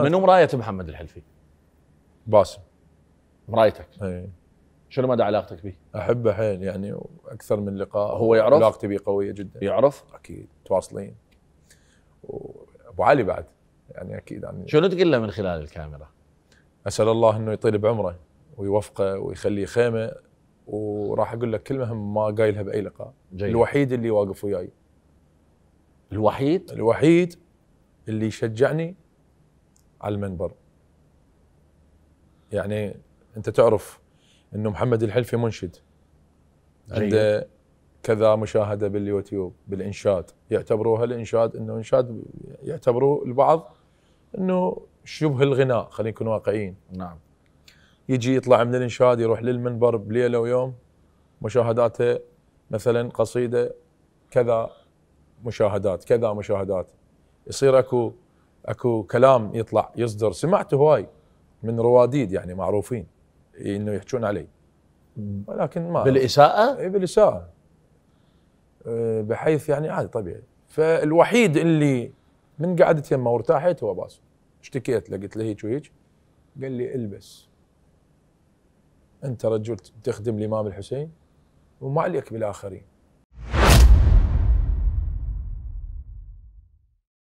منو مرايه محمد الحلفي؟ باسم مرايتك ايه شنو مدى علاقتك به؟ احبه حيل يعني واكثر من لقاء هو يعرف؟ علاقتي به قويه جدا يعرف؟ اكيد متواصلين وابو علي بعد يعني اكيد يعني شنو تقول له من خلال الكاميرا؟ اسال الله انه يطيل بعمره ويوفقه ويخليه خيمه وراح اقول لك كلمه هم ما قايلها باي لقاء جيد. الوحيد اللي واقف وياي الوحيد الوحيد اللي شجعني على المنبر يعني انت تعرف انه محمد الحلفي منشد عنده كذا مشاهده باليوتيوب بالانشاد يعتبروها الانشاد انه انشاد يعتبروه البعض انه شبه الغناء خلينا نكون واقعيين نعم يجي يطلع من الانشاد يروح للمنبر بليله ويوم مشاهداته مثلا قصيده كذا مشاهدات كذا مشاهدات يصير اكو اكو كلام يطلع يصدر سمعت هواي من رواديد يعني معروفين انه يحجون علي ولكن ما بالاساءه؟ اي بالاساءه إيه، بحيث يعني عادي طبيعي فالوحيد اللي من قعدت يمه وارتاحت هو باسم اشتكيت له قلت له هيك وهيك قال لي البس انت رجل تخدم الامام الحسين وما عليك بالاخرين